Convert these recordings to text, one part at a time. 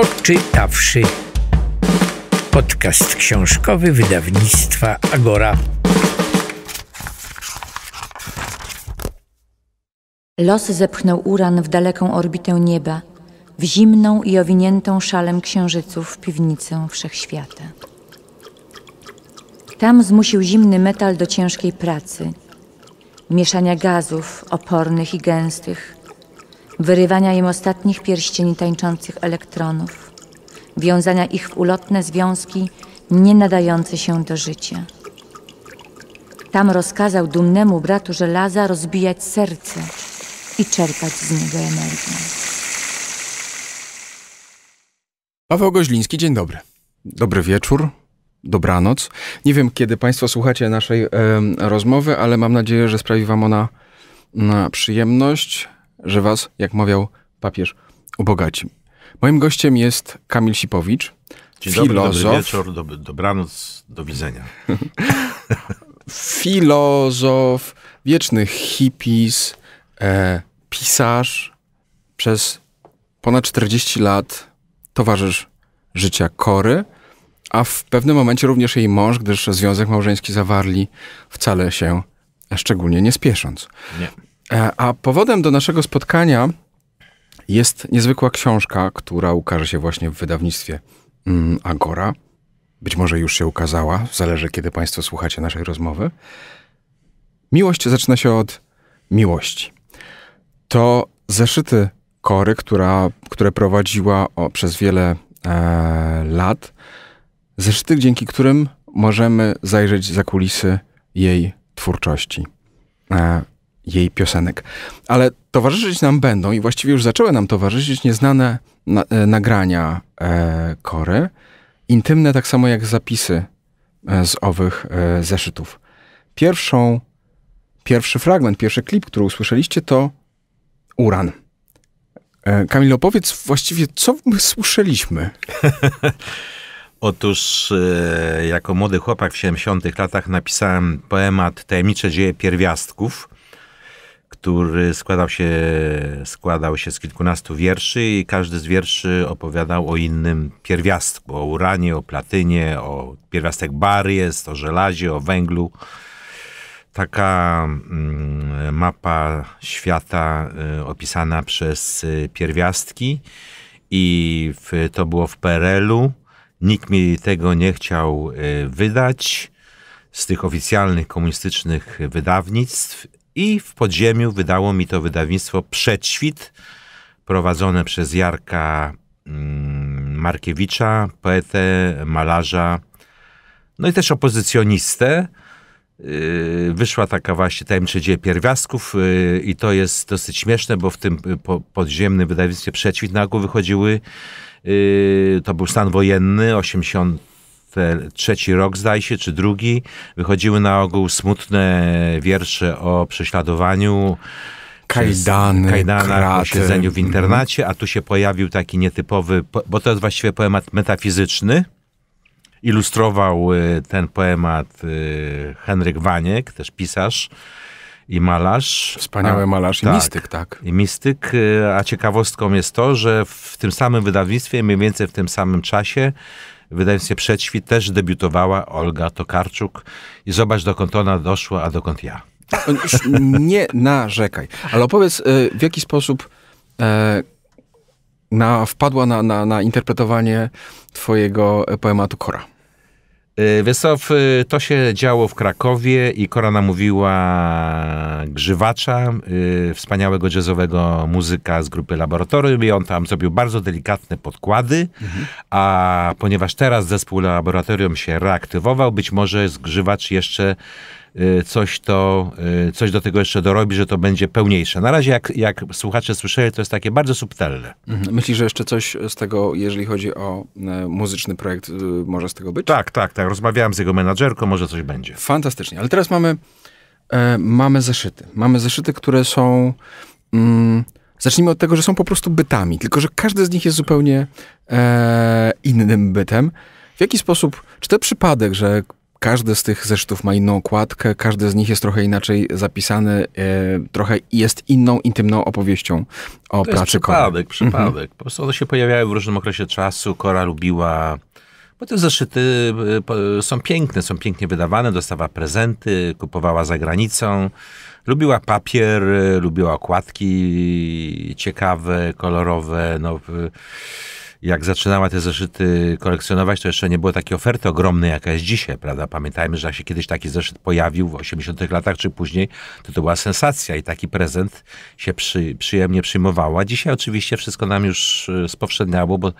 poczytawszy. Podcast książkowy wydawnictwa Agora. Los zepchnął uran w daleką orbitę nieba, w zimną i owiniętą szalem księżyców piwnicę wszechświata. Tam zmusił zimny metal do ciężkiej pracy, mieszania gazów opornych i gęstych, wyrywania im ostatnich pierścieni tańczących elektronów, wiązania ich w ulotne związki nie nadające się do życia. Tam rozkazał dumnemu bratu żelaza rozbijać serce i czerpać z niego energię. Paweł Goźliński, dzień dobry. Dobry wieczór, dobranoc. Nie wiem, kiedy Państwo słuchacie naszej rozmowy, ale mam nadzieję, że sprawi Wam ona mm, przyjemność że was, jak mawiał papież, ubogaci. Moim gościem jest Kamil Sipowicz, Dzień filozof. Dobry wieczór, dob dobranoc, do widzenia. filozof, wieczny hippis, e, pisarz. Przez ponad 40 lat towarzysz życia Kory, a w pewnym momencie również jej mąż, gdyż związek małżeński zawarli wcale się szczególnie nie spiesząc. Nie. E, a powodem do naszego spotkania jest niezwykła książka, która ukaże się właśnie w wydawnictwie mm, Agora. Być może już się ukazała, zależy kiedy Państwo słuchacie naszej rozmowy. Miłość zaczyna się od miłości. To zeszyty Kory, która, które prowadziła o, przez wiele e, lat. Zeszyty, dzięki którym możemy zajrzeć za kulisy jej twórczości. E, jej piosenek. Ale towarzyszyć nam będą i właściwie już zaczęły nam towarzyszyć nieznane na, e, nagrania e, kory, intymne tak samo jak zapisy e, z owych e, zeszytów. Pierwszą, pierwszy fragment, pierwszy klip, który usłyszeliście, to Uran. E, Kamil, opowiedz właściwie, co my słyszeliśmy? Otóż e, jako młody chłopak w 70 latach napisałem poemat Tajemnicze dzieje pierwiastków, który składał się, składał się z kilkunastu wierszy i każdy z wierszy opowiadał o innym pierwiastku, o uranie, o platynie, o pierwiastek bar o żelazie, o węglu. Taka mm, mapa świata y, opisana przez y, pierwiastki i w, to było w PRL-u. Nikt mi tego nie chciał y, wydać z tych oficjalnych komunistycznych wydawnictw i w podziemiu wydało mi to wydawnictwo Przedświt, prowadzone przez Jarka mm, Markiewicza, poetę, malarza, no i też opozycjonistę. Yy, wyszła taka właśnie tajemnicze dzieje pierwiastków yy, i to jest dosyć śmieszne, bo w tym yy, podziemnym wydawnictwie Przedświt na ogół wychodziły, to był stan wojenny, 80 trzeci rok, zdaje się, czy drugi, wychodziły na ogół smutne wiersze o prześladowaniu. Kajdany, kajdana kraty. w mhm. internacie, a tu się pojawił taki nietypowy, bo to jest właściwie poemat metafizyczny. Ilustrował y, ten poemat y, Henryk Waniek, też pisarz i malarz. Wspaniały a, malarz i tak, mistyk, tak. I mistyk, y, a ciekawostką jest to, że w tym samym wydawnictwie, mniej więcej w tym samym czasie, wydawnictwie Przedświt też debiutowała Olga Tokarczuk i zobacz dokąd ona doszła, a dokąd ja. nie narzekaj, ale opowiedz e, w jaki sposób e, na, wpadła na, na, na interpretowanie twojego e, poematu Kora. Y, wiesz to się działo w Krakowie i Kora mówiła grzywacza, y, wspaniałego jazzowego muzyka z grupy Laboratorium i on tam zrobił bardzo delikatne podkłady, mhm. a ponieważ teraz zespół Laboratorium się reaktywował, być może zgrzywacz jeszcze Y, coś, to, y, coś do tego jeszcze dorobi, że to będzie pełniejsze. Na razie, jak, jak słuchacze słyszeli, to jest takie bardzo subtelne. Mhm. Myślisz, że jeszcze coś z tego, jeżeli chodzi o e, muzyczny projekt, y, może z tego być? Tak, tak, tak. Rozmawiałem z jego menadżerką, może coś będzie. Fantastycznie. Ale teraz mamy, e, mamy zeszyty. Mamy zeszyty, które są... Mm, Zacznijmy od tego, że są po prostu bytami, tylko że każdy z nich jest zupełnie e, innym bytem. W jaki sposób, czy to przypadek, że każdy z tych zeszytów ma inną okładkę, każdy z nich jest trochę inaczej zapisany, e, trochę jest inną, intymną opowieścią o to pracy jest przypadek, Kora. przypadek. Mhm. Po prostu one się pojawiały w różnym okresie czasu. Kora lubiła bo te zeszyty e, są piękne, są pięknie wydawane, dostawała prezenty, kupowała za granicą. Lubiła papier, e, lubiła okładki ciekawe, kolorowe. No, jak zaczynała te zeszyty kolekcjonować, to jeszcze nie było takiej oferty ogromnej, jaka jest dzisiaj, prawda? Pamiętajmy, że jak się kiedyś taki zeszyt pojawił w 80 latach czy później, to to była sensacja i taki prezent się przy, przyjemnie przyjmowała. Dzisiaj oczywiście wszystko nam już e, spowszedniało, bo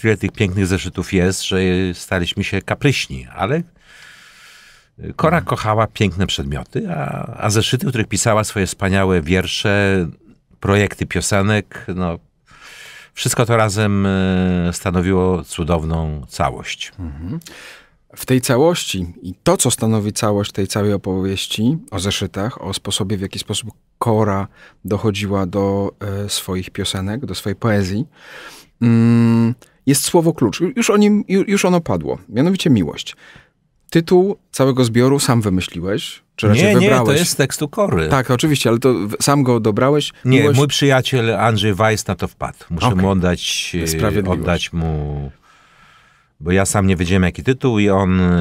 tyle tych pięknych zeszytów jest, że staliśmy się kapryśni, ale Kora mhm. kochała piękne przedmioty, a, a zeszyty, w których pisała swoje wspaniałe wiersze, projekty piosenek, no wszystko to razem e, stanowiło cudowną całość. Mhm. W tej całości i to, co stanowi całość tej całej opowieści o zeszytach, o sposobie, w jaki sposób Kora dochodziła do e, swoich piosenek, do swojej poezji, mm, jest słowo klucz. Już, o nim, już ono padło, mianowicie miłość tytuł całego zbioru sam wymyśliłeś? Czy raczej nie, wybrałeś? nie, to jest z tekstu Kory. Tak, oczywiście, ale to sam go dobrałeś? Nie, miłość... mój przyjaciel Andrzej Weiss na to wpadł. Muszę okay. mu oddać, e, oddać mu... Bo ja sam nie wiedziałem, jaki tytuł i on e,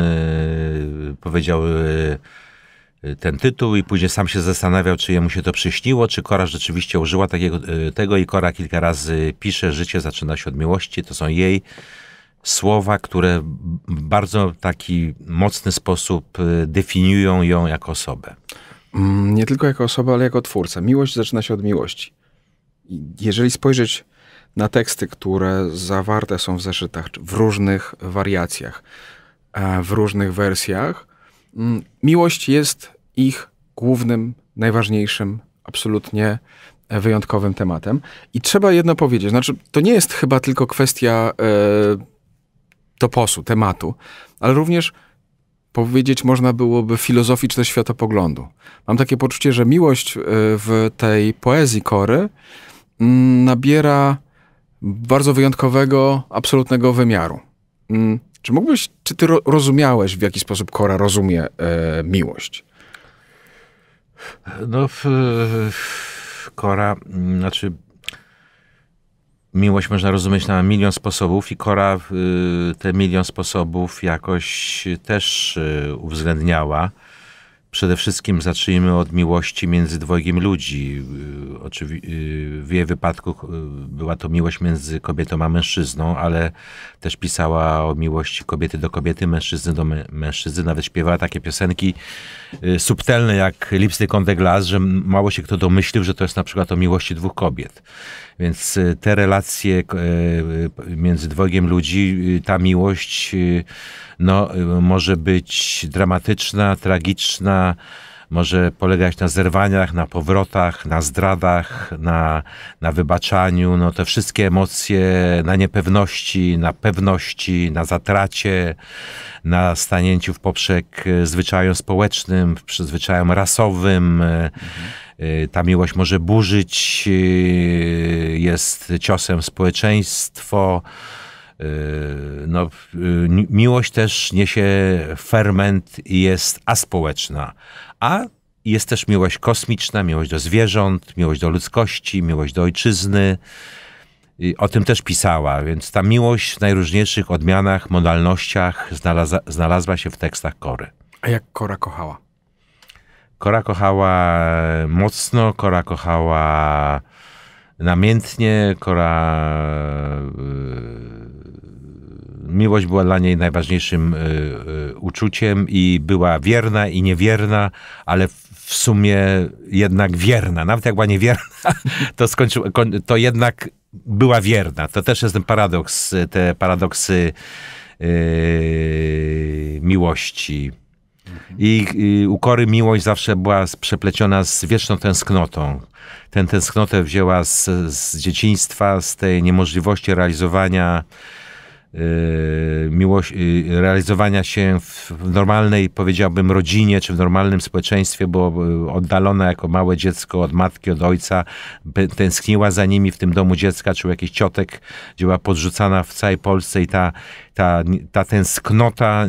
powiedział... E, ten tytuł i później sam się zastanawiał, czy jemu się to przyśniło, czy Kora rzeczywiście użyła takiego, tego i Kora kilka razy pisze, życie zaczyna się od miłości, to są jej słowa, które w bardzo taki mocny sposób y, definiują ją jako osobę. Mm, nie tylko jako osobę, ale jako twórcę. Miłość zaczyna się od miłości. Jeżeli spojrzeć na teksty, które zawarte są w zeszytach w różnych wariacjach, e, w różnych wersjach, mm, miłość jest ich głównym, najważniejszym, absolutnie wyjątkowym tematem. I trzeba jedno powiedzieć, znaczy to nie jest chyba tylko kwestia e, toposu, tematu, ale również powiedzieć można byłoby filozoficzne światopoglądu. Mam takie poczucie, że miłość e, w tej poezji Kory mm, nabiera bardzo wyjątkowego, absolutnego wymiaru. Mm, czy mógłbyś, czy ty rozumiałeś, w jaki sposób Kora rozumie e, miłość? No, w, w, Kora, mm, znaczy miłość można rozumieć na milion sposobów i Kora y, te milion sposobów jakoś też y, uwzględniała. Przede wszystkim zacznijmy od miłości między dwojgiem ludzi. Y, oczywiście w jej wypadku była to miłość między kobietą a mężczyzną, ale też pisała o miłości kobiety do kobiety, mężczyzny do mężczyzny. Nawet śpiewała takie piosenki subtelne jak Lipstick on the Glass, że mało się kto domyślił, że to jest na przykład o miłości dwóch kobiet. Więc y, te relacje e, y, między dwojgiem ludzi, y, ta miłość no, może być dramatyczna, tragiczna, może polegać na zerwaniach, na powrotach, na zdradach, na, na wybaczaniu, no te wszystkie emocje, na niepewności, na pewności, na zatracie, na stanięciu w poprzek e, zwyczajom społecznym, zwyczajom rasowym. Mhm. Ta miłość może burzyć, jest ciosem społeczeństwo no, miłość też niesie ferment i jest aspołeczna. A jest też miłość kosmiczna, miłość do zwierząt, miłość do ludzkości, miłość do ojczyzny. I o tym też pisała, więc ta miłość w najróżniejszych odmianach, modalnościach znalazła, znalazła się w tekstach Kory. A jak Kora kochała? Kora kochała mocno, Kora kochała namiętnie, Kora y, miłość była dla niej najważniejszym e, e, uczuciem i była wierna i niewierna, ale w sumie jednak wierna. Nawet jak była niewierna, to, skończył, to jednak była wierna. To też jest ten paradoks, te paradoksy e, miłości. I y, ukory miłość zawsze była przepleciona z wieczną tęsknotą. Tę tęsknotę wzięła z, z dzieciństwa, z tej niemożliwości realizowania Y, miłość, y, realizowania się w normalnej, powiedziałbym, rodzinie czy w normalnym społeczeństwie, bo y, oddalona jako małe dziecko od matki, od ojca, tęskniła za nimi w tym domu dziecka, czy u jakichś ciotek, gdzie była podrzucana w całej Polsce i ta, ta, ta tęsknota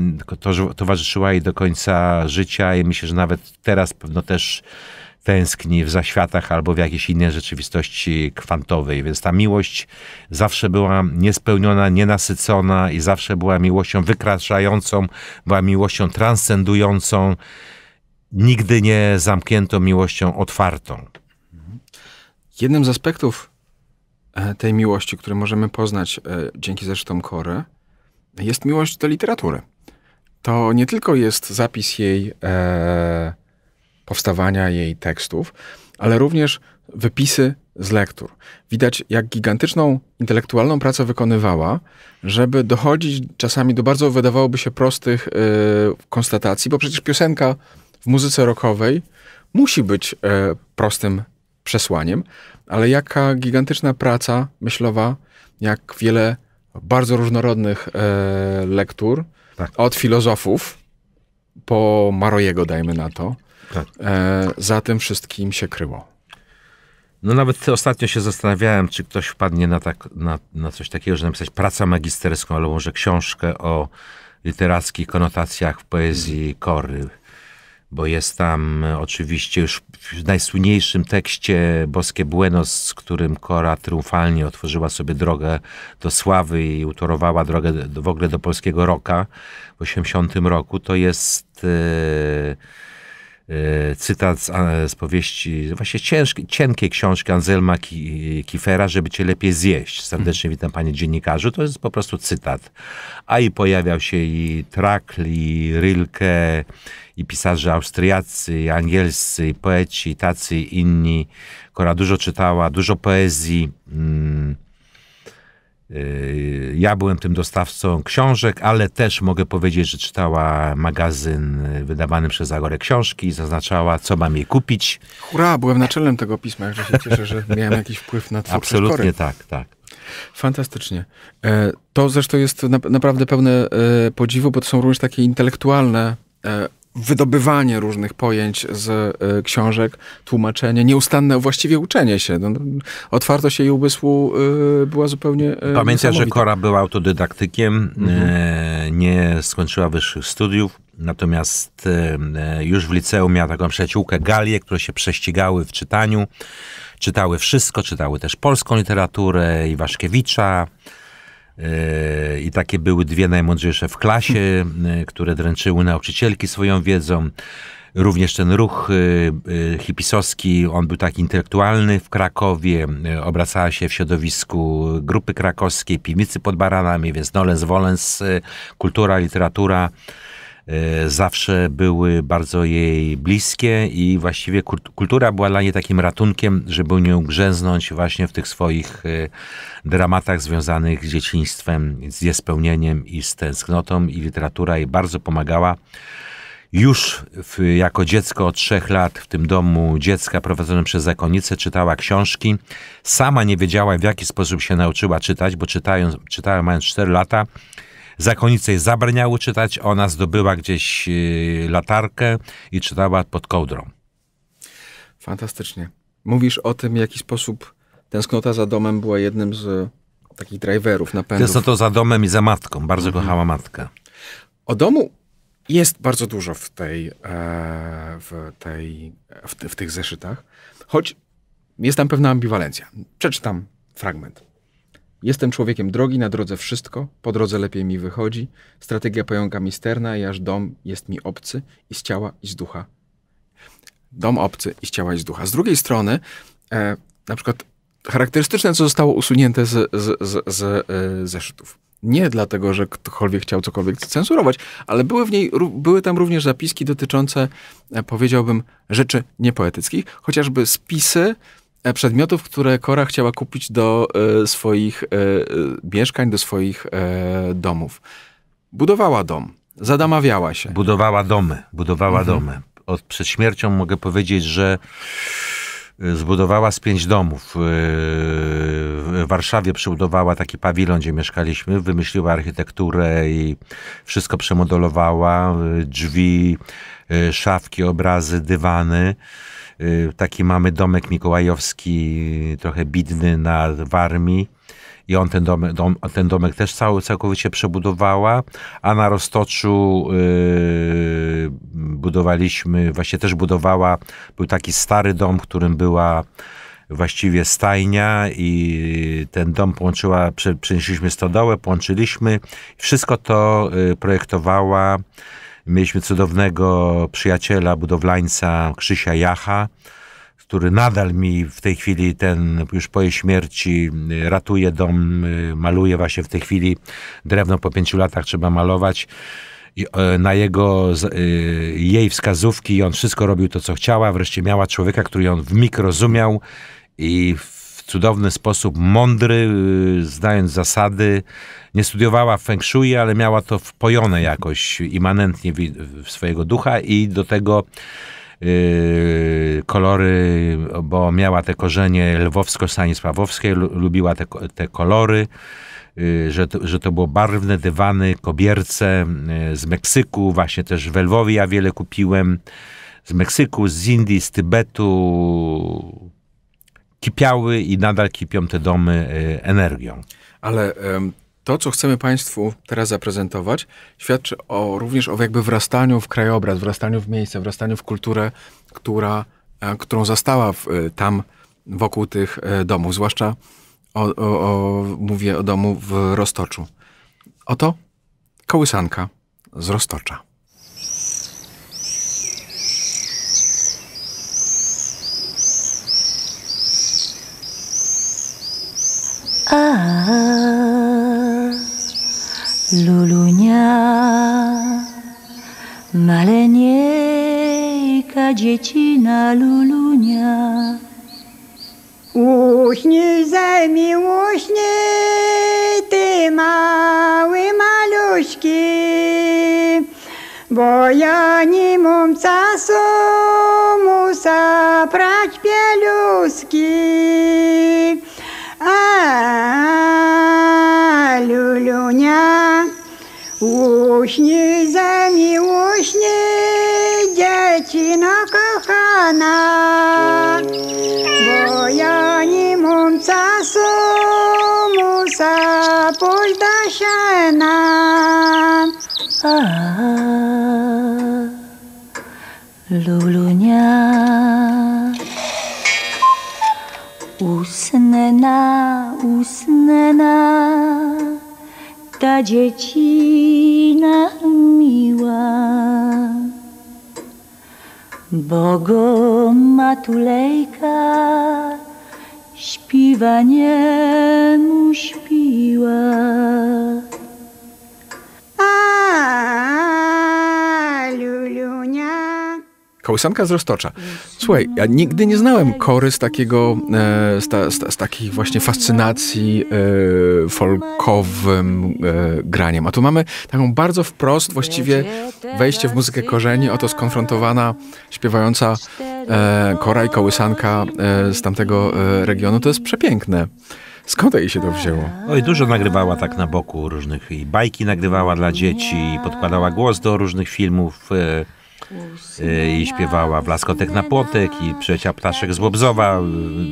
towarzyszyła jej do końca życia i myślę, że nawet teraz pewno też tęskni w zaświatach albo w jakiejś innej rzeczywistości kwantowej. Więc ta miłość zawsze była niespełniona, nienasycona i zawsze była miłością wykraczającą, była miłością transcendującą, nigdy nie zamkniętą miłością otwartą. Jednym z aspektów e, tej miłości, który możemy poznać e, dzięki zresztą Kory, jest miłość do literatury. To nie tylko jest zapis jej e, powstawania jej tekstów, ale również wypisy z lektur. Widać, jak gigantyczną intelektualną pracę wykonywała, żeby dochodzić czasami do bardzo, wydawałoby się, prostych y, konstatacji, bo przecież piosenka w muzyce rockowej musi być y, prostym przesłaniem, ale jaka gigantyczna praca myślowa, jak wiele bardzo różnorodnych y, lektur, tak. od filozofów po Marojego, dajmy na to, tak. E, za tym wszystkim się kryło. No nawet ostatnio się zastanawiałem, czy ktoś wpadnie na, tak, na, na coś takiego, że napisać pracę magisterską albo może książkę o literackich konotacjach w poezji Kory, bo jest tam e, oczywiście już w najsłynniejszym tekście Boskie Buenos, z którym Kora triumfalnie otworzyła sobie drogę do sławy i utorowała drogę do, w ogóle do polskiego roka w 80 roku, to jest... Yy, E, cytat z, z powieści, właśnie ciężki, cienkiej książki Anselma Kifera, żeby cię lepiej zjeść. Serdecznie mhm. witam panie dziennikarzu. To jest po prostu cytat. A i pojawiał się i Trakl, i Rilke, i pisarze austriaccy, i angielscy, i poeci, i tacy, inni. Kora dużo czytała, dużo poezji. Mm Yy, ja byłem tym dostawcą książek, ale też mogę powiedzieć, że czytała magazyn yy, wydawany przez Agorę Książki i zaznaczała, co mam jej kupić. Hurra, byłem naczelnym tego pisma, jakże się cieszę, że miałem jakiś wpływ na twórczość Absolutnie kory. tak, tak. Fantastycznie. E, to zresztą jest naprawdę pełne e, podziwu, bo to są również takie intelektualne e, wydobywanie różnych pojęć z y, książek, tłumaczenie, nieustanne właściwie uczenie się. No, otwartość jej umysłu y, była zupełnie. Y, e, Pamiętaj, że Kora była autodydaktykiem, mhm. nie skończyła wyższych studiów. Natomiast już w liceum miała taką przyjaciółkę Galię, które się prześcigały w czytaniu. Czytały wszystko, czytały też polską literaturę, Iwaszkiewicza, E, I takie były dwie najmądrzejsze w klasie, e, które dręczyły nauczycielki swoją wiedzą. Również ten ruch e, hipisowski, on był tak intelektualny w Krakowie, obracała się w środowisku grupy krakowskiej, piwnicy pod baranami, więc Nolens, Wolens, kultura, literatura. E, zawsze były bardzo jej bliskie i właściwie kultura była dla niej takim ratunkiem, żeby nie ugrzęznąć właśnie w tych swoich e, dramatach związanych z dzieciństwem, z niespełnieniem i z tęsknotą i literatura jej bardzo pomagała. Już w, jako dziecko od trzech lat w tym domu dziecka prowadzonym przez zakonnicę czytała książki. Sama nie wiedziała, w jaki sposób się nauczyła czytać, bo czytając, czytała mając cztery lata, Zakonnice jej zabraniały czytać, ona zdobyła gdzieś y, latarkę i czytała pod kołdrą. Fantastycznie. Mówisz o tym, w jaki sposób tęsknota za domem była jednym z takich driverów, napędów. Tęsknota za domem i za matką. Bardzo mhm. kochała matkę. O domu jest bardzo dużo w, tej, e, w, tej, w, w tych zeszytach, choć jest tam pewna ambiwalencja. Przeczytam fragment. Jestem człowiekiem drogi, na drodze wszystko, po drodze lepiej mi wychodzi, strategia pająka misterna i aż dom jest mi obcy i z ciała i z ducha. Dom obcy i z ciała i z ducha. Z drugiej strony, e, na przykład charakterystyczne, co zostało usunięte z, z, z, z e, zeszytów. Nie dlatego, że ktokolwiek chciał cokolwiek cenzurować, ale były, w niej, były tam również zapiski dotyczące, e, powiedziałbym, rzeczy niepoetyckich, chociażby spisy, E, przedmiotów, które Kora chciała kupić do e, swoich e, mieszkań, do swoich domów. Budowała dom, zadamawiała się. Budowała domy, budowała mhm. domy. Od, przed śmiercią mogę powiedzieć, że zbudowała z pięć domów. W Warszawie przybudowała taki pawilon, gdzie mieszkaliśmy, wymyśliła architekturę i wszystko przemodelowała. Drzwi, szafki, obrazy, dywany. Y, taki mamy domek mikołajowski, y, trochę bidny na Warmii i on ten domek, dom, ten domek też cały, całkowicie przebudowała, a na Roztoczu yy, budowaliśmy, właśnie też budowała, był taki stary dom, w którym była właściwie stajnia i ten dom połączyła, przenieśliśmy stodołę, połączyliśmy. Wszystko to y, projektowała Mieliśmy cudownego przyjaciela, budowlańca Krzysia Jacha, który nadal mi w tej chwili ten, już po jej śmierci, y, ratuje dom, y, maluje właśnie w tej chwili drewno po pięciu latach trzeba malować. I e, na jego, y, jej wskazówki on wszystko robił to, co chciała. Wreszcie miała człowieka, który ją w mik rozumiał i w cudowny sposób, mądry, y, znając zasady. Nie studiowała feng shui, ale miała to wpojone jakoś immanentnie w swojego ducha i do tego Yy, kolory, bo miała te korzenie lwowsko-stanisławowskie, lubiła te, te kolory, y, że, to, że to było barwne dywany, kobierce y, z Meksyku, właśnie też w Lwowie ja wiele kupiłem, z Meksyku, z Indii, z Tybetu, kipiały i nadal kipią te domy y, energią. Ale to, co chcemy Państwu teraz zaprezentować, świadczy o, również o jakby wrastaniu w krajobraz, wrastaniu w miejsce, wrastaniu w kulturę, która, e, którą zastała w, e, tam wokół tych e, domów, zwłaszcza o, o, o, mówię o domu w Roztoczu. Oto kołysanka z Roztocza. A lulunia, maleńka dziecina lulunia. Uśnij ze uśnij, ty mały maluśki, bo ja nie mam czasu, muszę prać pieluski a lulunia, uśnie za dzieci na kochana, bo ja nie mam czasu, muszę pójść do A, lulunia. usnęła, usnęła ta dziecina miła. Bogo matulejka śpiwa niemu śpiła. A, Kołysanka z Roztocza. Słuchaj, ja nigdy nie znałem kory z takiego, e, z, ta, z, z, takiej właśnie fascynacji e, folkowym e, graniem. A tu mamy taką bardzo wprost właściwie wejście w muzykę korzeni, oto skonfrontowana, śpiewająca e, kora i kołysanka e, z tamtego e, regionu. To jest przepiękne. Skąd jej się to wzięło? Oj, dużo nagrywała tak na boku różnych i bajki nagrywała dla dzieci, podkładała głos do różnych filmów. E i śpiewała w Laskotek na Płotek i Przecia Ptaszek z Łobzowa.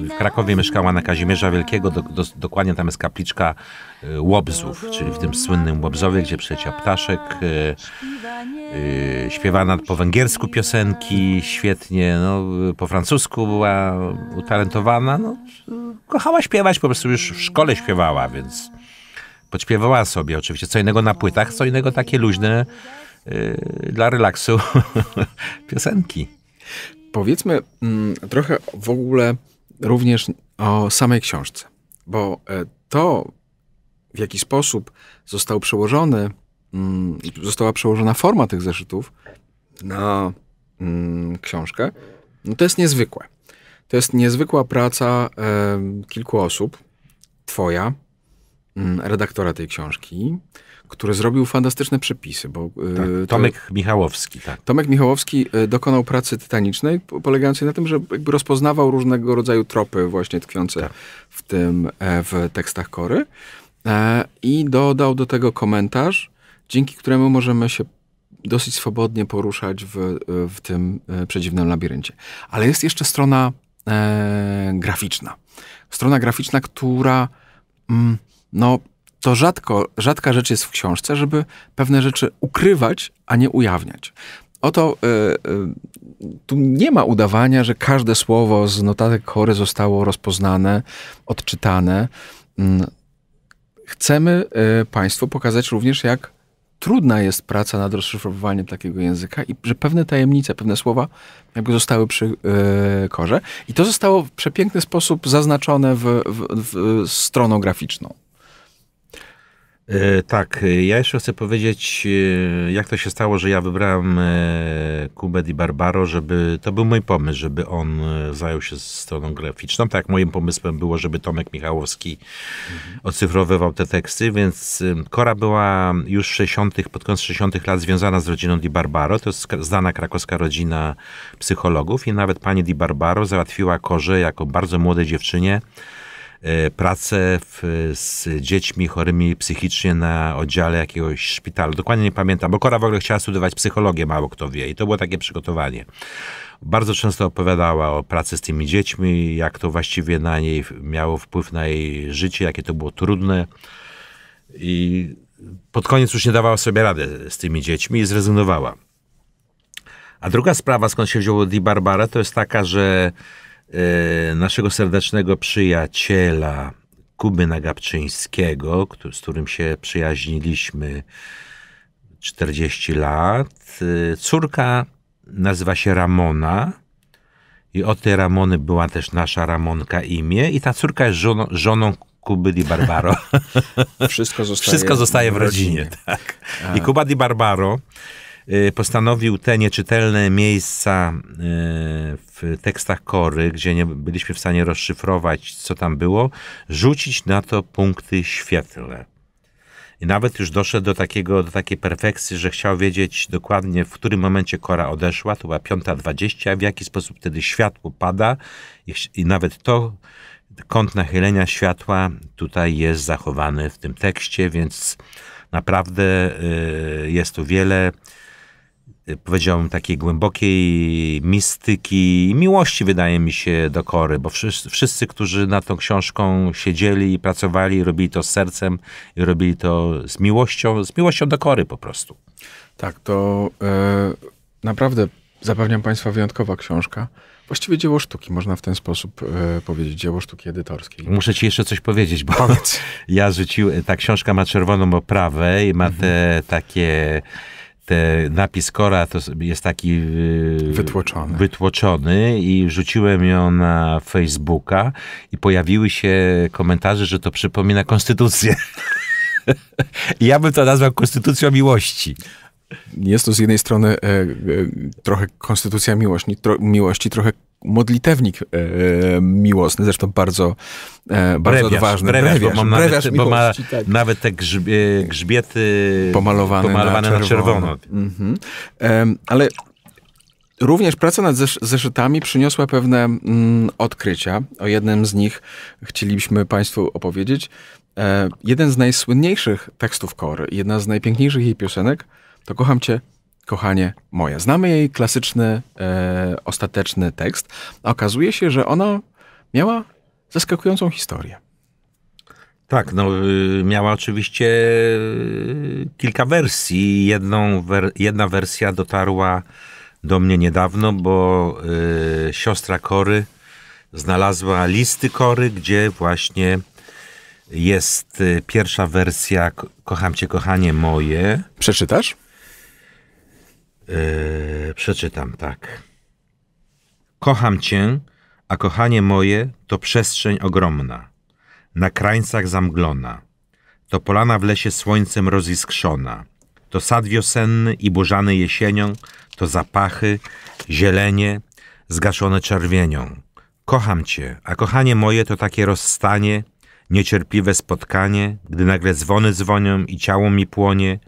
W Krakowie mieszkała na Kazimierza Wielkiego, do, do, dokładnie tam jest kapliczka e, Łobzów, czyli w tym słynnym Łobzowie, gdzie Przecia Ptaszek e, e, śpiewa nad, po węgiersku piosenki świetnie, no, po francusku była utalentowana, no, kochała śpiewać, po prostu już w szkole śpiewała, więc podśpiewała sobie oczywiście, co innego na płytach, co innego takie luźne Y, dla relaksu piosenki. Powiedzmy mm, trochę w ogóle również o samej książce, bo e, to, w jaki sposób został przełożony, mm, została przełożona forma tych zeszytów na mm, książkę, no to jest niezwykłe. To jest niezwykła praca e, kilku osób, twoja, redaktora tej książki, który zrobił fantastyczne przepisy. Bo, y, tak, Tomek Michałowski, tak. Tomek Michałowski y, dokonał pracy tytanicznej, polegającej na tym, że rozpoznawał różnego rodzaju tropy właśnie tkwiące tak. w tym, e, w tekstach Kory e, i dodał do tego komentarz, dzięki któremu możemy się dosyć swobodnie poruszać w, w tym e, przedziwnym labiryncie. Ale jest jeszcze strona e, graficzna. Strona graficzna, która mm, no, to rzadko, rzadka rzecz jest w książce, żeby pewne rzeczy ukrywać, a nie ujawniać. Oto y, y, tu nie ma udawania, że każde słowo z notatek chory zostało rozpoznane, odczytane. Mm, chcemy y, Państwu pokazać również, jak trudna jest praca nad rozszyfrowywaniem takiego języka i że pewne tajemnice, pewne słowa jakby zostały przy yy, korze. I to zostało w przepiękny sposób zaznaczone w, w, w stroną graficzną. E, tak, e, ja jeszcze chcę powiedzieć, e, jak to się stało, że ja wybrałem Kubę Di Barbaro, żeby, to był mój pomysł, żeby on zajął się stroną graficzną, tak moim pomysłem było, żeby Tomek Michałowski mhm. ocyfrowywał te teksty, więc Kora była już 60., pod koniec 60 lat związana z rodziną Di Barbaro, to jest znana krakowska rodzina psychologów i nawet pani Di Barbaro załatwiła Korze jako bardzo młode dziewczynie E, pracę w, z dziećmi chorymi psychicznie na oddziale jakiegoś szpitalu. Dokładnie nie pamiętam, bo Kora w ogóle chciała studiować psychologię, mało kto wie, i to było takie przygotowanie. Bardzo często opowiadała o pracy z tymi dziećmi, jak to właściwie na niej miało wpływ na jej życie, jakie to było trudne. I pod koniec już nie dawała sobie rady z tymi dziećmi i zrezygnowała. A druga sprawa, skąd się wzięło Di Barbara, to jest taka, że E, naszego serdecznego przyjaciela Kuby Nagabczyńskiego, z którym się przyjaźniliśmy 40 lat. E, córka nazywa się Ramona. I od tej Ramony była też nasza Ramonka imię. I ta córka jest żoną, żoną Kuby Di Barbaro. Wszystko zostaje, Wszystko zostaje w rodzinie. rodzinie. Tak. I Kuba Di Barbaro Y, postanowił te nieczytelne miejsca y, w tekstach Kory, gdzie nie byliśmy w stanie rozszyfrować, co tam było, rzucić na to punkty świetlne. I nawet już doszedł do, takiego, do takiej perfekcji, że chciał wiedzieć dokładnie, w którym momencie kora odeszła, to była 5.20, w jaki sposób wtedy światło pada i, i nawet to kąt nachylenia światła tutaj jest zachowany w tym tekście, więc naprawdę y, jest tu wiele powiedziałbym, takiej głębokiej mistyki i miłości, wydaje mi się, do Kory, bo wszyscy, wszyscy, którzy nad tą książką siedzieli i pracowali, robili to z sercem i robili to z miłością, z miłością do Kory po prostu. Tak, to e, naprawdę zapewniam Państwa wyjątkowa książka. Właściwie dzieło sztuki, można w ten sposób e, powiedzieć, dzieło sztuki edytorskiej. Muszę ci jeszcze coś powiedzieć, bo Powiedz. ja rzuciłem, ta książka ma czerwoną oprawę i ma mhm. te takie te, napis Kora to jest taki y, wytłoczony. wytłoczony i rzuciłem ją na Facebooka i pojawiły się komentarze, że to przypomina konstytucję. ja bym to nazwał konstytucją miłości. Jest to z jednej strony e, e, trochę konstytucja miłości, tro, miłości, trochę modlitewnik e, miłosny, zresztą bardzo, e, bardzo brewiarz, odważny. Brewiarz, brewiarz, bo, mam brewiarz nawet, miłości, bo ma tak. nawet te grzbiety pomalowane, pomalowane na czerwono. Na czerwono. Mhm. E, ale Również praca nad zeszytami przyniosła pewne mm, odkrycia. O jednym z nich chcielibyśmy Państwu opowiedzieć. E, jeden z najsłynniejszych tekstów Kory, jedna z najpiękniejszych jej piosenek to Kocham Cię kochanie moje. Znamy jej klasyczny, e, ostateczny tekst, a okazuje się, że ona miała zaskakującą historię. Tak, no, y, miała oczywiście y, kilka wersji. Jedną, wer, jedna wersja dotarła do mnie niedawno, bo y, siostra Kory znalazła listy Kory, gdzie właśnie jest y, pierwsza wersja Kocham Cię, kochanie moje. Przeczytasz? Yy, przeczytam tak. Kocham cię, a kochanie moje to przestrzeń ogromna, na krańcach zamglona, to polana w lesie słońcem roziskrzona, to sad wiosenny i burzany jesienią, to zapachy, zielenie, zgaszone czerwienią. Kocham cię, a kochanie moje to takie rozstanie, niecierpliwe spotkanie, gdy nagle dzwony dzwonią i ciało mi płonie,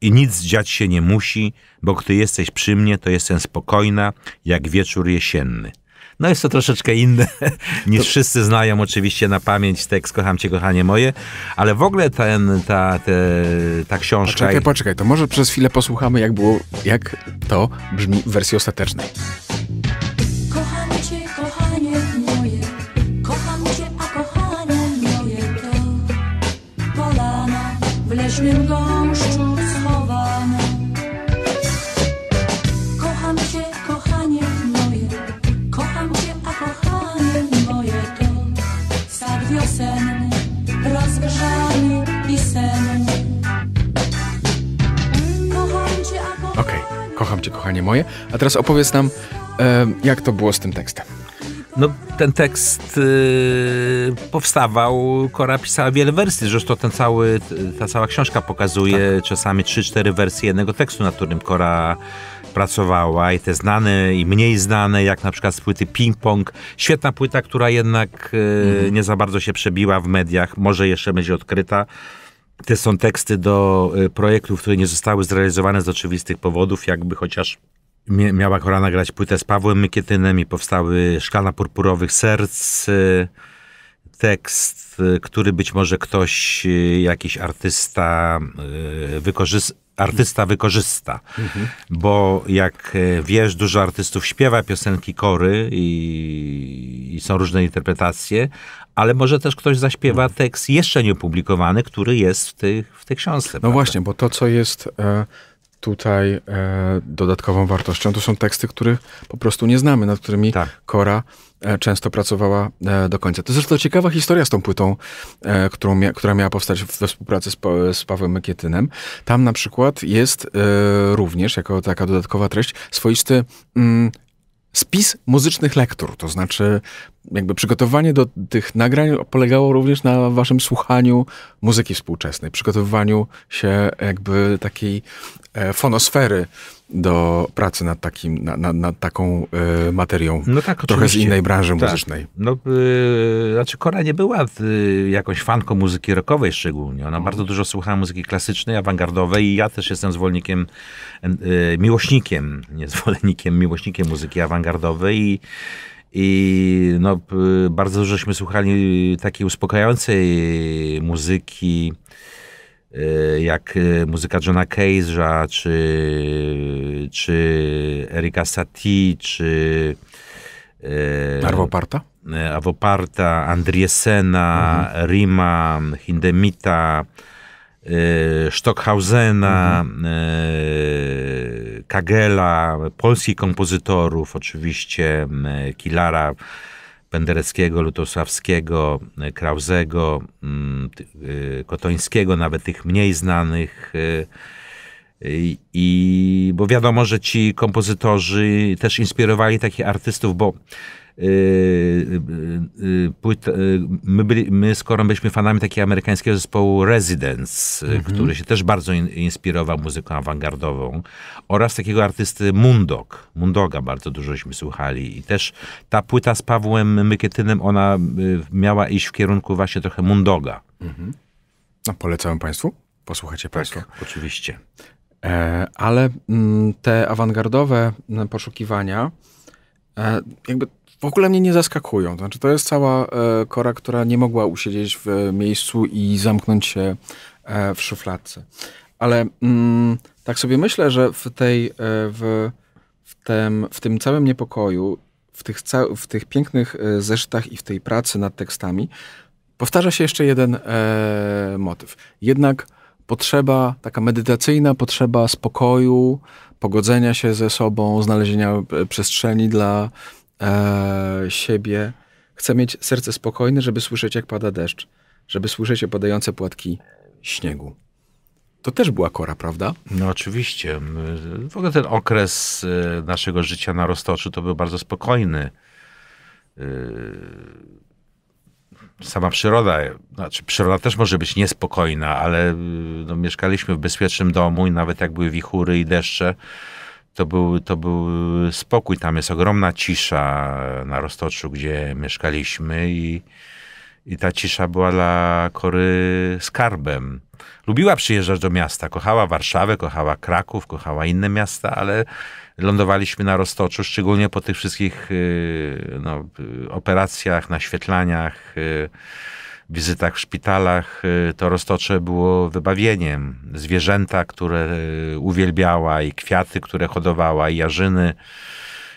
i nic dziać się nie musi, bo gdy jesteś przy mnie, to jestem spokojna, jak wieczór jesienny. No jest to troszeczkę inne niż to... wszyscy znają oczywiście na pamięć tekst Kocham Cię, kochanie moje, ale w ogóle ten, ta, te, ta książka... Poczekaj, poczekaj, to może przez chwilę posłuchamy, jak było, jak to brzmi w wersji ostatecznej. Kocham cię, kochanie moje. A teraz opowiedz nam, jak to było z tym tekstem. No, ten tekst y, powstawał, Kora pisała wiele wersji, zresztą ten cały, ta cała książka pokazuje tak. czasami 3-4 wersje jednego tekstu, nad którym Kora pracowała i te znane i mniej znane, jak na przykład z płyty Ping Pong. Świetna płyta, która jednak y, mhm. nie za bardzo się przebiła w mediach, może jeszcze będzie odkryta. Te są teksty do y, projektów, które nie zostały zrealizowane z oczywistych powodów, jakby chociaż miała Kora nagrać płytę z Pawłem Mykietynem i powstały Szklana Purpurowych Serc, y, tekst, y, który być może ktoś, jakiś artysta wykorzystał, artysta wykorzysta. Mhm. Bo jak wiesz, dużo artystów śpiewa piosenki kory i, i, są różne interpretacje, ale może też ktoś zaśpiewa mhm. tekst jeszcze nieopublikowany, który jest w tej, w tej książce. No prawda? właśnie, bo to, co jest e, tutaj e, dodatkową wartością to są teksty, których po prostu nie znamy, nad którymi tak. Kora e, często pracowała e, do końca. To jest zresztą ciekawa historia z tą płytą, e, którą mia która miała powstać we współpracy z, z Pawłem Mekietynem. Tam na przykład jest e, również, jako taka dodatkowa treść, swoisty mm, spis muzycznych lektur, to znaczy jakby przygotowanie do tych nagrań polegało również na waszym słuchaniu muzyki współczesnej, przygotowywaniu się jakby takiej e, fonosfery do pracy nad, takim, na, na, nad taką y, materią. No tak, Trochę z innej branży tak. muzycznej. No, y, znaczy Kora nie była y, jakąś fanką muzyki rockowej szczególnie. Ona bardzo dużo słuchała muzyki klasycznej, awangardowej i ja też jestem zwolennikiem, y, miłośnikiem, nie zwolennikiem, miłośnikiem muzyki awangardowej i i no, bardzo dużośmy słuchali takiej uspokajającej muzyki, Y, jak y, muzyka Johna Cage'a, czy, czy Erika Satie, czy... Y, Arwoparta? Awoparta, Andriesena, mhm. Rima, Hindemita, Stockhausena, mhm. Kagela, polskich kompozytorów, oczywiście Kilara, Pendereckiego, Lutosławskiego, y, Krauzego, mm, y, Kotońskiego, nawet tych mniej znanych. Y, I, bo wiadomo, że ci kompozytorzy też inspirowali takich artystów, bo Y, y, y, my, byli, my z Korą byliśmy fanami takiego amerykańskiego zespołu Residence, mhm. który się też bardzo in, inspirował muzyką awangardową oraz takiego artysty Mundog, Mundoga bardzo dużośmy słuchali i też ta płyta z Pawłem Mykietynem, ona miała iść w kierunku właśnie trochę Mundoga. Mhm. No, polecam Państwu. Posłuchajcie tak, Państwo. Tak, oczywiście. E, ale m, mm, te awangardowe poszukiwania, e, jakby ogóle mnie nie zaskakują. Znaczy, to jest cała e, kora, która nie mogła usiedzieć w e, miejscu i zamknąć się e, w szufladce. Ale mm, tak sobie myślę, że w tej, w, w, tem, w tym całym niepokoju, w tych, w tych pięknych zeszytach i w tej pracy nad tekstami powtarza się jeszcze jeden e, motyw. Jednak potrzeba, taka medytacyjna potrzeba spokoju, pogodzenia się ze sobą, znalezienia przestrzeni dla e, siebie. Chcę mieć serce spokojne, żeby słyszeć, jak pada deszcz, żeby słyszeć opadające płatki śniegu. To też była kora, prawda? No oczywiście. W ogóle ten okres e, naszego życia na Roztoczu to był bardzo spokojny. E, sama przyroda, znaczy przyroda też może być niespokojna, ale e, no, mieszkaliśmy w bezpiecznym domu i nawet jak były wichury i deszcze, to był, to był spokój. Tam jest ogromna cisza na Roztoczu, gdzie mieszkaliśmy i, i ta cisza była dla Kory skarbem. Lubiła przyjeżdżać do miasta, kochała Warszawę, kochała Kraków, kochała inne miasta, ale lądowaliśmy na Roztoczu, szczególnie po tych wszystkich y, no, y, operacjach, naświetlaniach, y, wizytach w szpitalach y, to roztocze było wybawieniem. Zwierzęta, które y, uwielbiała i kwiaty, które hodowała i jarzyny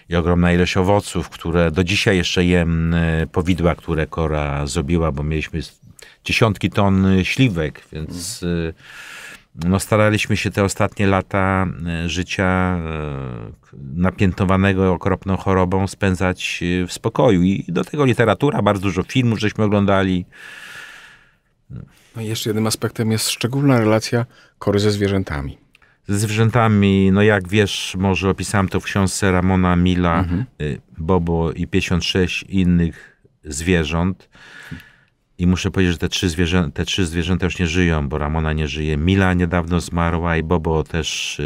i ogromna ilość owoców, które do dzisiaj jeszcze jem y, powidła, które Kora zrobiła, bo mieliśmy dziesiątki ton śliwek, więc... Mm no staraliśmy się te ostatnie lata e, życia e, napiętowanego okropną chorobą spędzać e, w spokoju. I do tego literatura, bardzo dużo filmów żeśmy oglądali. No i jeszcze jednym aspektem jest szczególna relacja kory ze zwierzętami. Ze zwierzętami, no jak wiesz, może opisałem to w książce Ramona Mila, mhm. Y, Bobo i 56 innych zwierząt. I muszę powiedzieć, że te trzy, zwierzę, te trzy zwierzęta już nie żyją, bo Ramona nie żyje. Mila niedawno zmarła i Bobo też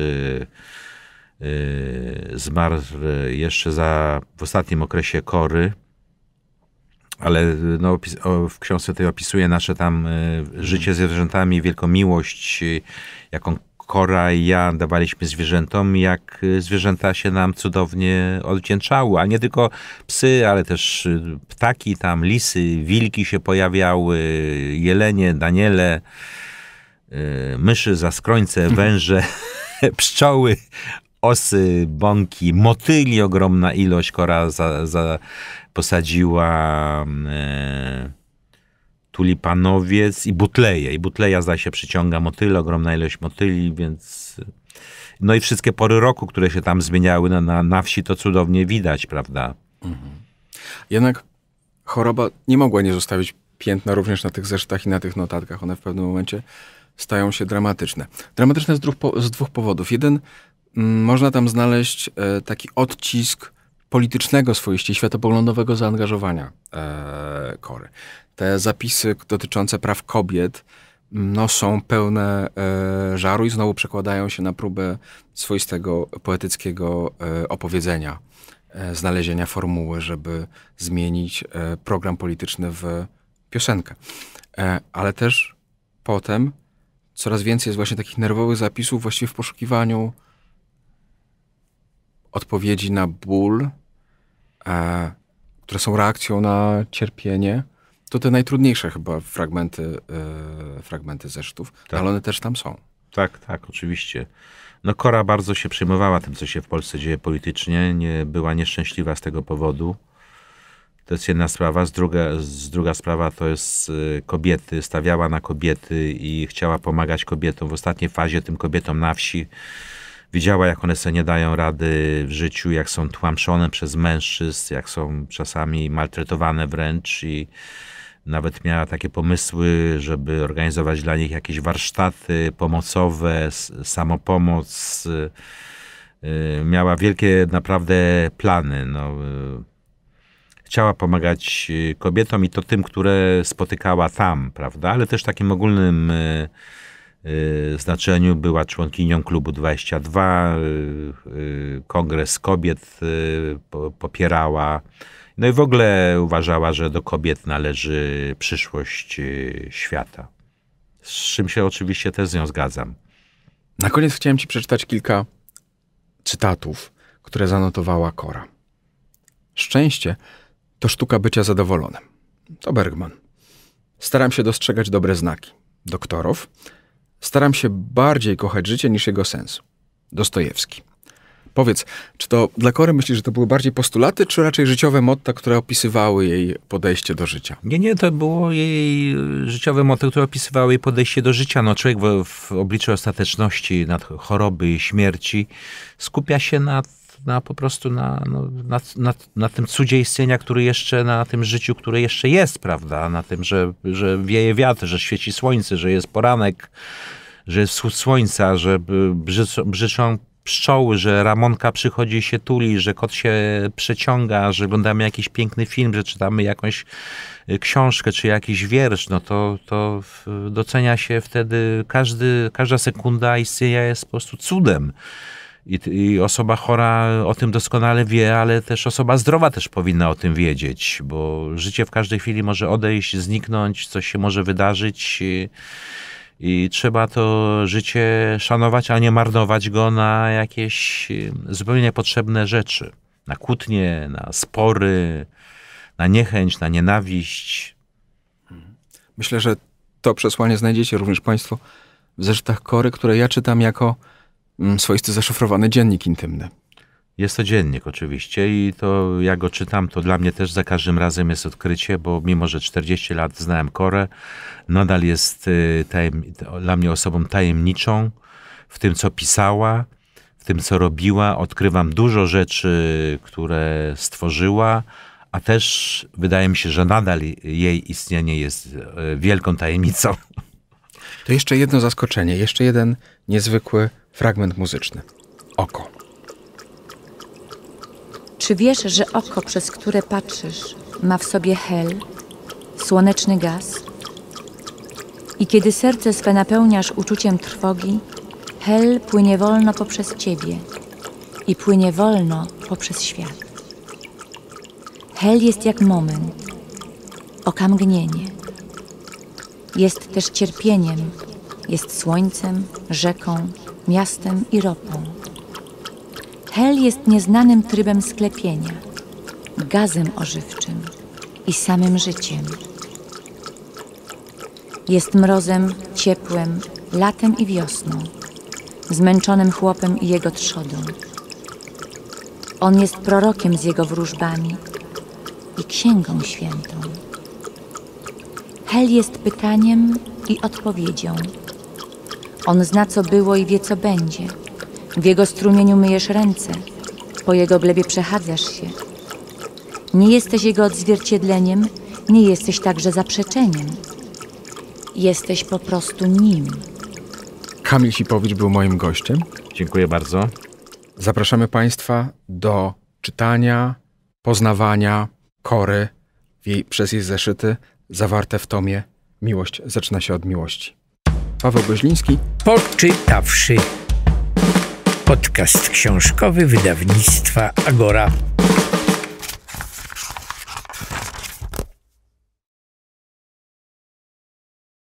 yy, yy, zmarł jeszcze za, w ostatnim okresie kory. Ale no, w książce tej opisuje nasze tam y, życie z zwierzętami, wielką miłość, jaką Kora i ja dawaliśmy zwierzętom, jak y, zwierzęta się nam cudownie odwdzięczały, a nie tylko psy, ale też y, ptaki tam, lisy, wilki się pojawiały, jelenie, daniele, y, myszy, za skrońce, węże, pszczoły, osy, bąki, motyli ogromna ilość, Kora za, za posadziła... Mm, e tulipanowiec i butleje. I butleja zdaje się przyciąga motyle, ogromna ilość motyli, więc... No i wszystkie pory roku, które się tam zmieniały na, no, na, na wsi, to cudownie widać, prawda? Mhm. Jednak choroba nie mogła nie zostawić piętna również na tych zesztach i na tych notatkach. One w pewnym momencie stają się dramatyczne. Dramatyczne z dwóch, po, z dwóch powodów. Jeden, m, mm, można tam znaleźć e, taki odcisk politycznego, swoiście światopoglądowego zaangażowania e, Kory. Te zapisy dotyczące praw kobiet mm, no, są pełne e, żaru i znowu przekładają się na próbę swoistego poetyckiego e, opowiedzenia, e, znalezienia formuły, żeby zmienić e, program polityczny w piosenkę. E, ale też potem coraz więcej jest właśnie takich nerwowych zapisów właściwie w poszukiwaniu odpowiedzi na ból, E, które są reakcją na cierpienie, to te najtrudniejsze chyba fragmenty, e, fragmenty zesztów, tak. ale one też tam są. Tak, tak, oczywiście. No Kora bardzo się przejmowała tym, co się w Polsce dzieje politycznie, nie, była nieszczęśliwa z tego powodu. To jest jedna sprawa. Z druga, z druga sprawa to jest e, kobiety. Stawiała na kobiety i chciała pomagać kobietom. W ostatniej fazie tym kobietom na wsi Widziała, jak one sobie nie dają rady w życiu, jak są tłamszone przez mężczyzn, jak są czasami maltretowane wręcz i nawet miała takie pomysły, żeby organizować dla nich jakieś warsztaty pomocowe, samopomoc. Y, y, miała wielkie naprawdę plany. No, y, chciała pomagać kobietom i to tym, które spotykała tam, prawda? Ale też takim ogólnym Y, znaczeniu. Była członkinią Klubu 22, y, y, Kongres Kobiet popierała. No i w ogóle uważała, że do kobiet należy przyszłość świata. Z czym się oczywiście też z nią zgadzam. Na koniec chciałem ci przeczytać kilka cytatów, które zanotowała Kora. Szczęście to sztuka bycia zadowolonym. To Bergman. Staram się dostrzegać dobre znaki doktorów, Staram się bardziej kochać życie niż jego sens. Dostojewski. Powiedz, czy to dla Kory myślisz, że to były bardziej postulaty, czy raczej życiowe motta, które opisywały jej podejście do życia? Nie, nie, to było jej e, życiowe motto, które opisywały jej podejście do życia. No, człowiek w, w obliczu ostateczności, nad choroby i śmierci skupia się nad na, po prostu na, no, na, na, na tym cudzie istnienia, który jeszcze, na tym życiu, które jeszcze jest, prawda? Na tym, że, że wieje wiatr, że świeci słońce, że jest poranek, że jest wschód słońca, że brzyczą, brzyczą pszczoły, że Ramonka przychodzi i się tuli, że kot się przeciąga, że oglądamy jakiś piękny film, że czytamy jakąś y, książkę czy jakiś wiersz, no to, to docenia się wtedy każdy, każda sekunda istnienia jest po prostu cudem. I, I, osoba chora o tym doskonale wie, ale też osoba zdrowa też powinna o tym wiedzieć, bo życie w każdej chwili może odejść, zniknąć, coś się może wydarzyć. I, i trzeba to życie szanować, a nie marnować go na jakieś zupełnie niepotrzebne rzeczy. Na kłótnie, na spory, na niechęć, na nienawiść. Myślę, że to przesłanie znajdziecie również Państwo w zeszytach Kory, które ja czytam jako Mm, swoisty zaszyfrowany dziennik intymny. Jest to dziennik oczywiście i to ja go czytam, to dla mnie też za każdym razem jest odkrycie, bo mimo, że 40 lat znałem Korę, nadal jest y, tajem, dla mnie osobą tajemniczą w tym, co pisała, w tym, co robiła. Odkrywam dużo rzeczy, które stworzyła, a też wydaje mi się, że nadal jej istnienie jest y, wielką tajemnicą. To jeszcze jedno zaskoczenie, jeszcze jeden niezwykły fragment muzyczny. Oko. Czy wiesz, że oko, przez które patrzysz, ma w sobie hel, słoneczny gaz? I kiedy serce swe napełniasz uczuciem trwogi, hel płynie wolno poprzez ciebie i płynie wolno poprzez świat. Hel jest jak moment, okamgnienie jest też cierpieniem, jest słońcem, rzeką, miastem i ropą. Hel jest nieznanym trybem sklepienia, gazem ożywczym i samym życiem. Jest mrozem, ciepłem, latem i wiosną, zmęczonym chłopem i jego trzodą. On jest prorokiem z jego wróżbami i księgą świętą. Hel jest pytaniem i odpowiedzią. On zna, co było i wie, co będzie. W jego strumieniu myjesz ręce, po jego glebie przechadzasz się. Nie jesteś jego odzwierciedleniem, nie jesteś także zaprzeczeniem. Jesteś po prostu nim. Kamil Sipowicz był moim gościem. Dziękuję bardzo. Zapraszamy Państwa do czytania, poznawania kory jej, przez jej zeszyty zawarte w tomie Miłość zaczyna się od miłości. Paweł Goźliński. Poczytawszy. Podcast książkowy wydawnictwa Agora.